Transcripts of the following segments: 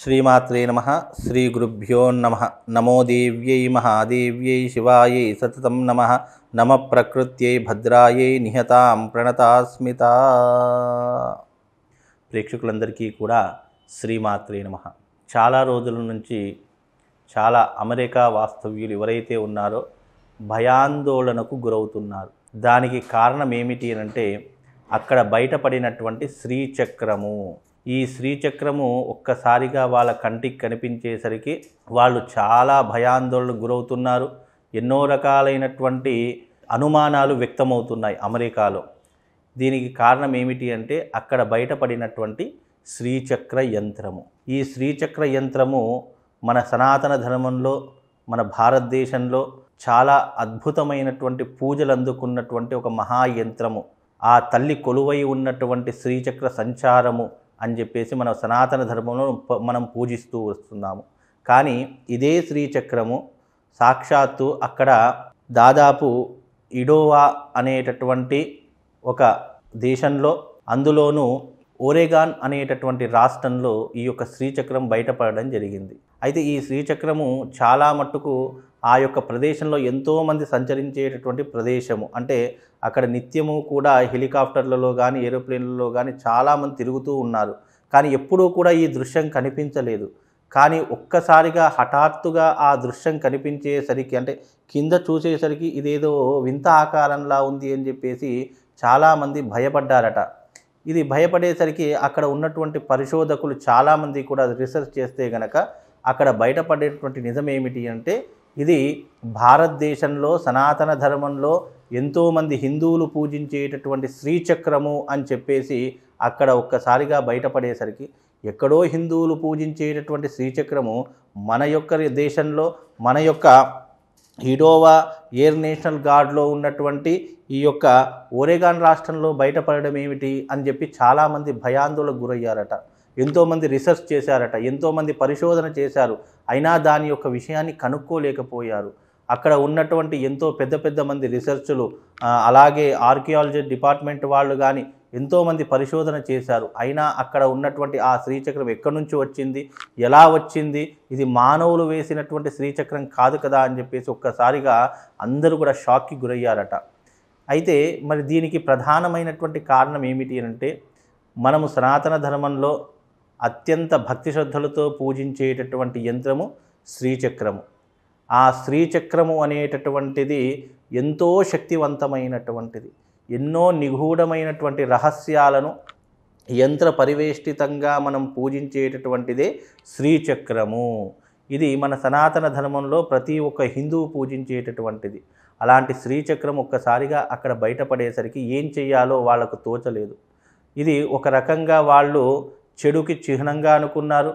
శ్రీమాత్రే నమ శ్రీ గురుభ్యో నమ నమో దేవ్యై మహాదేవ్యై శివాయ సతతం నమ నమ ప్రకృత్యై భద్రాయై నిహతాం ప్రణతాస్మిత ప్రేక్షకులందరికీ కూడా శ్రీమాత్రే నమ చాలా రోజుల నుంచి చాలా అమెరికా వాస్తవ్యులు ఎవరైతే ఉన్నారో భయాందోళనకు గురవుతున్నారు దానికి కారణం ఏమిటి అంటే అక్కడ బయటపడినటువంటి శ్రీచక్రము ఈ శ్రీచక్రము ఒక్కసారిగా వాళ్ళ కంటికి కనిపించేసరికి వాళ్ళు చాలా భయాందోళనకు గురవుతున్నారు ఎన్నో రకాలైనటువంటి అనుమానాలు వ్యక్తమవుతున్నాయి అమెరికాలో దీనికి కారణం ఏమిటి అంటే అక్కడ బయటపడినటువంటి శ్రీచక్ర యంత్రము ఈ శ్రీచక్ర యంత్రము మన సనాతన ధర్మంలో మన భారతదేశంలో చాలా అద్భుతమైనటువంటి పూజలు అందుకున్నటువంటి ఒక మహాయంత్రము ఆ తల్లి కొలువై ఉన్నటువంటి శ్రీచక్ర సంచారము అని చెప్పేసి మన సనాతన ధర్మంలో మనం పూజిస్తూ వస్తున్నాము కానీ ఇదే శ్రీచక్రము సాక్షాత్తు అక్కడ దాదాపు ఇడోవా అనేటటువంటి ఒక దేశంలో అందులోనూ ఓరేగాన్ అనేటటువంటి రాష్ట్రంలో ఈ యొక్క శ్రీచక్రం బయటపడడం జరిగింది అయితే ఈ శ్రీచక్రము చాలా మట్టుకు ఆ యొక్క ప్రదేశంలో ఎంతోమంది సంచరించేటటువంటి ప్రదేశము అంటే అక్కడ నిత్యము కూడా హెలికాప్టర్లలో కానీ ఏరోప్లేన్లలో కానీ చాలామంది తిరుగుతూ ఉన్నారు కానీ ఎప్పుడూ కూడా ఈ దృశ్యం కనిపించలేదు కానీ ఒక్కసారిగా హఠాత్తుగా ఆ దృశ్యం కనిపించేసరికి అంటే కింద చూసేసరికి ఇదేదో వింత ఆకారంలా ఉంది అని చెప్పేసి చాలామంది భయపడ్డారట ఇది భయపడేసరికి అక్కడ ఉన్నటువంటి పరిశోధకులు చాలామంది కూడా రీసెర్చ్ చేస్తే గనక అక్కడ బయటపడేటువంటి నిజం ఏమిటి అంటే ఇది భారతదేశంలో సనాతన ధర్మంలో ఎంతోమంది హిందువులు పూజించేటటువంటి శ్రీచక్రము అని చెప్పేసి అక్కడ ఒక్కసారిగా బయటపడేసరికి ఎక్కడో హిందువులు పూజించేటటువంటి శ్రీచక్రము మన యొక్క దేశంలో మన యొక్క హిడోవా ఎయిర్ నేషనల్ గార్డ్లో ఉన్నటువంటి ఈ యొక్క ఒరేగాన్ రాష్ట్రంలో బయటపడడం ఏమిటి అని చెప్పి చాలామంది భయాందోళనకు గురయ్యారట ఎంతోమంది రీసెర్చ్ చేశారట ఎంతోమంది పరిశోధన చేశారు అయినా దాని యొక్క విషయాన్ని కనుక్కోలేకపోయారు అక్కడ ఉన్నటువంటి ఎంతో పెద్ద పెద్ద మంది రీసెర్చులు అలాగే ఆర్కియాలజీ డిపార్ట్మెంట్ వాళ్ళు కానీ ఎంతోమంది పరిశోధన చేశారు అయినా అక్కడ ఉన్నటువంటి ఆ శ్రీచక్రం ఎక్కడి నుంచి వచ్చింది ఎలా వచ్చింది ఇది మానవులు వేసినటువంటి శ్రీచక్రం కాదు కదా అని చెప్పేసి ఒక్కసారిగా అందరూ కూడా షాక్కి గురయ్యారట అయితే మరి దీనికి ప్రధానమైనటువంటి కారణం ఏమిటి అంటే మనము సనాతన ధర్మంలో అత్యంత భక్తి శ్రద్ధలతో పూజించేటటువంటి యంత్రము శ్రీచక్రము ఆ శ్రీచక్రము అనేటటువంటిది ఎంతో శక్తివంతమైనటువంటిది ఎన్నో నిగూఢమైనటువంటి రహస్యాలను యంత్ర పరివేష్టితంగా మనం పూజించేటటువంటిదే శ్రీచక్రము ఇది మన సనాతన ధర్మంలో ప్రతి ఒక్క హిందువు పూజించేటటువంటిది అలాంటి శ్రీచక్రం ఒక్కసారిగా అక్కడ బయటపడేసరికి ఏం చేయాలో వాళ్ళకు తోచలేదు ఇది ఒక రకంగా వాళ్ళు చెడుకి చిహ్నంగా అనుకున్నారు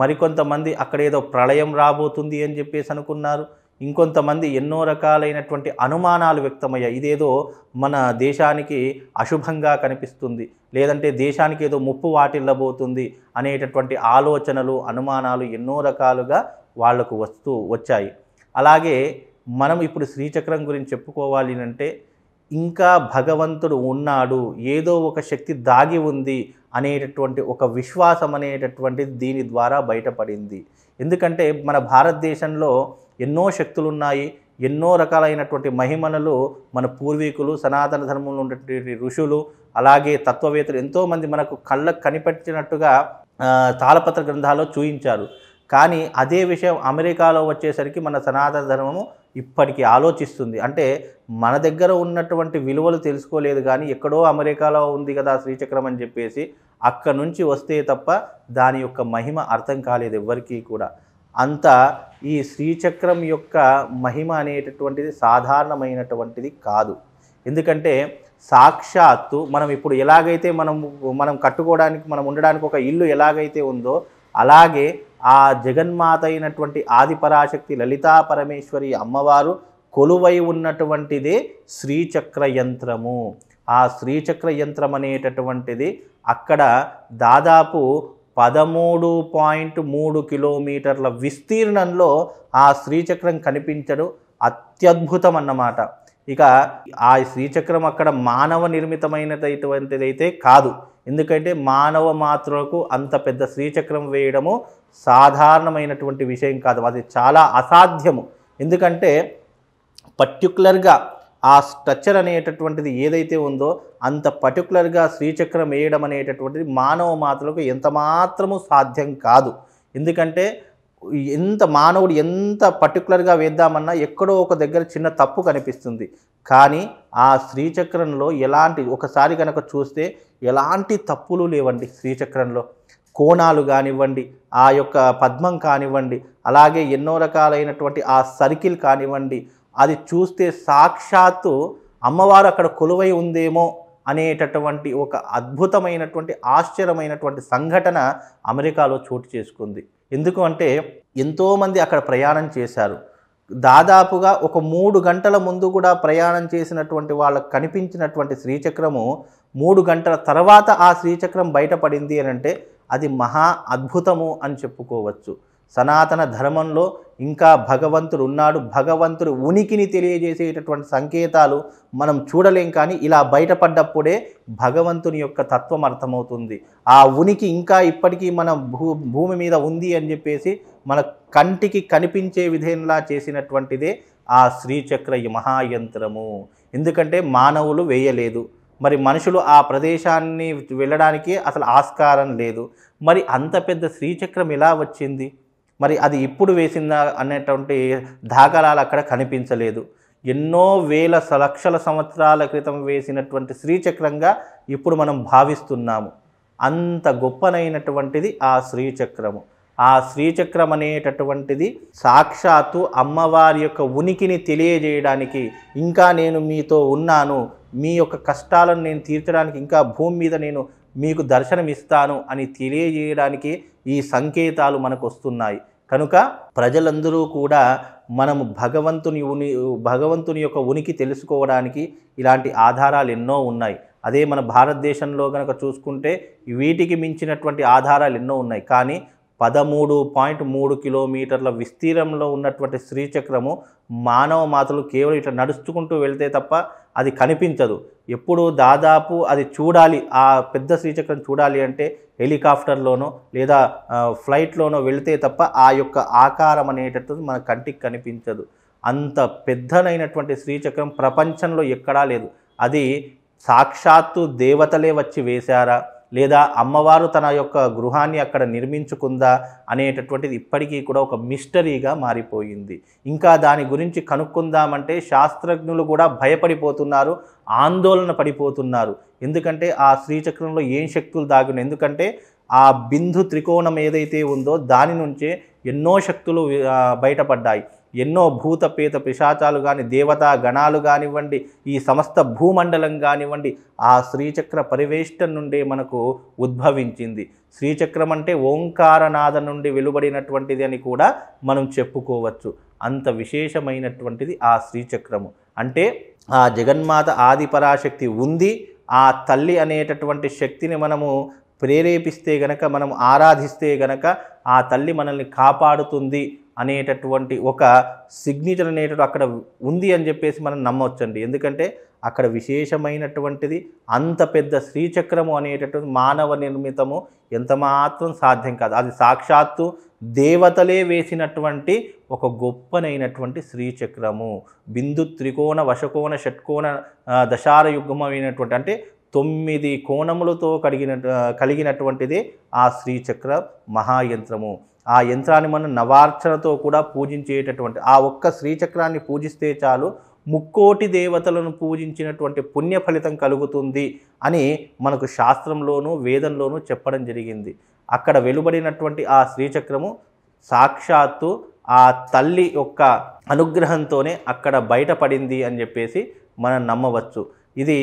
మరికొంతమంది అక్కడ ఏదో ప్రళయం రాబోతుంది అని చెప్పేసి అనుకున్నారు ఇంకొంతమంది ఎన్నో రకాలైనటువంటి అనుమానాలు వ్యక్తమయ్యాయి ఇదేదో మన దేశానికి అశుభంగా కనిపిస్తుంది లేదంటే దేశానికి ఏదో ముప్పు వాటిల్లబోతుంది అనేటటువంటి ఆలోచనలు అనుమానాలు ఎన్నో రకాలుగా వాళ్లకు వస్తూ వచ్చాయి అలాగే మనం ఇప్పుడు శ్రీచక్రం గురించి చెప్పుకోవాలి అంటే ఇంకా భగవంతుడు ఉన్నాడు ఏదో ఒక శక్తి దాగి ఉంది అనేటటువంటి ఒక విశ్వాసం అనేటటువంటిది దీని ద్వారా బయటపడింది ఎందుకంటే మన భారతదేశంలో ఎన్నో శక్తులు ఉన్నాయి ఎన్నో రకాలైనటువంటి మహిమనులు మన పూర్వీకులు సనాతన ధర్మంలో ఉన్నటువంటి ఋషులు అలాగే తత్వవేత్తలు ఎంతోమంది మనకు కళ్ళకు కనిపెట్టినట్టుగా తాళపత్ర గ్రంథాల్లో చూయించారు కానీ అదే విషయం అమెరికాలో వచ్చేసరికి మన సనాతన ధర్మము ఇప్పటికీ ఆలోచిస్తుంది అంటే మన దగ్గర ఉన్నటువంటి విలువలు తెలుసుకోలేదు కానీ ఎక్కడో అమెరికాలో ఉంది కదా శ్రీచక్రం అని చెప్పేసి అక్కడి నుంచి వస్తే తప్ప దాని యొక్క మహిమ అర్థం కాలేదు ఎవ్వరికీ కూడా అంత ఈ శ్రీచక్రం యొక్క మహిమ అనేటటువంటిది సాధారణమైనటువంటిది కాదు ఎందుకంటే సాక్షాత్తు మనం ఇప్పుడు ఎలాగైతే మనం మనం కట్టుకోవడానికి మనం ఉండడానికి ఒక ఇల్లు ఎలాగైతే ఉందో అలాగే ఆ జగన్మాత అయినటువంటి ఆదిపరాశక్తి లలితా పరమేశ్వరి అమ్మవారు కొలువై ఉన్నటువంటిదే శ్రీచక్ర యంత్రము ఆ శ్రీచక్ర యంత్రం అనేటటువంటిది అక్కడ దాదాపు పదమూడు పాయింట్ మూడు కిలోమీటర్ల విస్తీర్ణంలో ఆ శ్రీచక్రం కనిపించడం అత్యద్భుతం అన్నమాట ఇక ఆ శ్రీచక్రం అక్కడ మానవ నిర్మితమైనటువంటిదైతే కాదు ఎందుకంటే మానవ మాత్రకు అంత పెద్ద శ్రీచక్రం వేయడము సాధారణమైనటువంటి విషయం కాదు అది చాలా అసాధ్యము ఎందుకంటే పర్టికులర్గా ఆ స్ట్రక్చర్ అనేటటువంటిది ఏదైతే ఉందో అంత పర్టికులర్గా శ్రీచక్రం వేయడం అనేటటువంటిది మానవ మాత్రకు ఎంత మాత్రము సాధ్యం కాదు ఎందుకంటే ఎంత మానవుడు ఎంత పర్టికులర్గా వేద్దామన్నా ఎక్కడో ఒక దగ్గర చిన్న తప్పు కనిపిస్తుంది కానీ ఆ శ్రీచక్రంలో ఎలాంటి ఒకసారి కనుక చూస్తే ఎలాంటి తప్పులు లేవండి శ్రీచక్రంలో కోణాలు కానివ్వండి ఆ యొక్క పద్మం కానివ్వండి అలాగే ఎన్నో రకాలైనటువంటి ఆ సర్కిల్ కానివ్వండి అది చూస్తే సాక్షాత్తు అమ్మవారు అక్కడ కొలువై ఉందేమో అనేటటువంటి ఒక అద్భుతమైనటువంటి ఆశ్చర్యమైనటువంటి సంఘటన అమెరికాలో చోటు చేసుకుంది ఎందుకు అంటే ఎంతోమంది అక్కడ ప్రయాణం చేశారు దాదాపుగా ఒక మూడు గంటల ముందు కూడా ప్రయాణం చేసినటువంటి వాళ్ళకు కనిపించినటువంటి శ్రీచక్రము మూడు గంటల తర్వాత ఆ శ్రీచక్రం బయటపడింది అని అంటే అది మహా అద్భుతము అని చెప్పుకోవచ్చు సనాతన ధర్మంలో ఇంకా భగవంతుడు ఉన్నాడు భగవంతుడు ఉనికిని తెలియజేసేటటువంటి సంకేతాలు మనం చూడలేం కానీ ఇలా బయటపడ్డప్పుడే భగవంతుని యొక్క తత్వం అర్థమవుతుంది ఆ ఉనికి ఇంకా ఇప్పటికీ మన భూ భూమి మీద ఉంది అని చెప్పేసి మన కంటికి కనిపించే విధంగా చేసినటువంటిదే ఆ శ్రీచక్ర మహాయంత్రము ఎందుకంటే మానవులు వేయలేదు మరి మనుషులు ఆ ప్రదేశాన్ని వెళ్ళడానికి అసలు ఆస్కారం లేదు మరి అంత పెద్ద శ్రీచక్రం ఎలా వచ్చింది మరి అది ఇప్పుడు వేసిందా అనేటువంటి దాఖలాలు అక్కడ కనిపించలేదు ఎన్నో వేల లక్షల సంవత్సరాల క్రితం వేసినటువంటి శ్రీచక్రంగా ఇప్పుడు మనం భావిస్తున్నాము అంత గొప్పనైనటువంటిది ఆ శ్రీచక్రము ఆ శ్రీచక్రం అనేటటువంటిది సాక్షాత్తు అమ్మవారి యొక్క ఉనికిని తెలియజేయడానికి ఇంకా నేను మీతో ఉన్నాను మీ యొక్క కష్టాలను నేను తీర్చడానికి ఇంకా భూమి మీద నేను మీకు దర్శనమిస్తాను అని తెలియజేయడానికి ఈ సంకేతాలు మనకు వస్తున్నాయి కనుక ప్రజలందరూ కూడా మనము భగవంతుని ఉని భగవంతుని యొక్క ఉనికి తెలుసుకోవడానికి ఇలాంటి ఆధారాలు ఎన్నో ఉన్నాయి అదే మన భారతదేశంలో కనుక చూసుకుంటే వీటికి మించినటువంటి ఆధారాలు ఎన్నో ఉన్నాయి కానీ పదమూడు పాయింట్ మూడు కిలోమీటర్ల విస్తీర్ణంలో ఉన్నటువంటి శ్రీచక్రము మానవ మాతలు కేవలం ఇట్లా నడుచుకుంటూ వెళ్తే తప్ప అది కనిపించదు ఎప్పుడు దాదాపు అది చూడాలి ఆ పెద్ద శ్రీచక్రం చూడాలి అంటే హెలికాప్టర్లోనో లేదా ఫ్లైట్లోనో వెళితే తప్ప ఆ యొక్క ఆకారం అనేటట్టు మన కంటికి కనిపించదు అంత పెద్దనైనటువంటి శ్రీచక్రం ప్రపంచంలో ఎక్కడా లేదు అది సాక్షాత్తు దేవతలే వచ్చి వేశారా లేదా అమ్మవారు తన యొక్క గృహాన్ని అక్కడ నిర్మించుకుందా అనేటటువంటిది ఇప్పటికీ కూడా ఒక మిస్టరీగా మారిపోయింది ఇంకా దాని గురించి కనుక్కుందామంటే శాస్త్రజ్ఞులు కూడా భయపడిపోతున్నారు ఆందోళన పడిపోతున్నారు ఎందుకంటే ఆ శ్రీచక్రంలో ఏం శక్తులు దాగిన ఎందుకంటే ఆ బిందు త్రికోణం ఏదైతే ఉందో దాని నుంచే ఎన్నో శక్తులు బయటపడ్డాయి ఎన్నో భూతపేత పిశాచాలు కానీ దేవతా గణాలు కానివ్వండి ఈ సమస్త భూమండలం కానివ్వండి ఆ శ్రీచక్ర పరివేష్టం నుండే మనకు ఉద్భవించింది శ్రీచక్రం అంటే ఓంకారనాథ నుండి వెలువడినటువంటిది అని కూడా మనం చెప్పుకోవచ్చు అంత విశేషమైనటువంటిది ఆ శ్రీచక్రము అంటే ఆ జగన్మాత ఆది పరాశక్తి ఉంది ఆ తల్లి అనేటటువంటి శక్తిని మనము ప్రేరేపిస్తే గనక మనం ఆరాధిస్తే గనక ఆ తల్లి మనల్ని కాపాడుతుంది అనేటటువంటి ఒక సిగ్నేచర్ అనేటటు అక్కడ ఉంది అని చెప్పేసి మనం నమ్మవచ్చండి ఎందుకంటే అక్కడ విశేషమైనటువంటిది అంత పెద్ద శ్రీచక్రము అనేటటువంటి మానవ నిర్మితము ఎంత మాత్రం సాధ్యం కాదు అది సాక్షాత్తు దేవతలే వేసినటువంటి ఒక గొప్పనైనటువంటి శ్రీచక్రము బిందు త్రికోణ వశకోణ షట్కోణ దశార యుగ్మమైనటువంటి అంటే తొమ్మిది కోణములతో కలిగిన కలిగినటువంటిది ఆ శ్రీచక్ర మహాయంత్రము ఆ యంత్రాన్ని మనం నవార్చనతో కూడా పూజించేటటువంటి ఆ ఒక్క శ్రీచక్రాన్ని పూజిస్తే చాలు ముక్కోటి దేవతలను పూజించినటువంటి పుణ్య ఫలితం కలుగుతుంది అని మనకు శాస్త్రంలోనూ వేదంలోనూ చెప్పడం జరిగింది అక్కడ వెలువడినటువంటి ఆ శ్రీచక్రము సాక్షాత్తు ఆ తల్లి యొక్క అనుగ్రహంతోనే అక్కడ బయటపడింది అని చెప్పేసి మనం నమ్మవచ్చు ఇది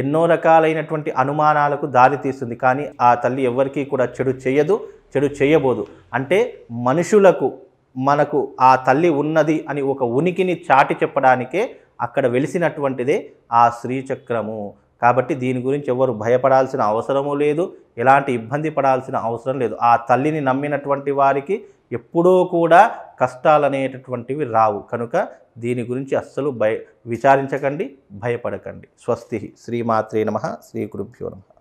ఎన్నో రకాలైనటువంటి అనుమానాలకు దారితీస్తుంది కానీ ఆ తల్లి ఎవరికీ కూడా చెడు చేయదు చెడు చేయబోదు అంటే మనుషులకు మనకు ఆ తల్లి ఉన్నది అని ఒక ఉనికిని చాటి చెప్పడానికే అక్కడ వెలిసినటువంటిదే ఆ శ్రీచక్రము కాబట్టి దీని గురించి ఎవరు భయపడాల్సిన అవసరము లేదు ఎలాంటి ఇబ్బంది పడాల్సిన అవసరం లేదు ఆ తల్లిని నమ్మినటువంటి వారికి ఎప్పుడూ కూడా కష్టాలు అనేటటువంటివి రావు కనుక దీని గురించి అస్సలు భయ విచారించకండి భయపడకండి స్వస్తి శ్రీమాత్రే నమ శ్రీ గురుభ్యో నమ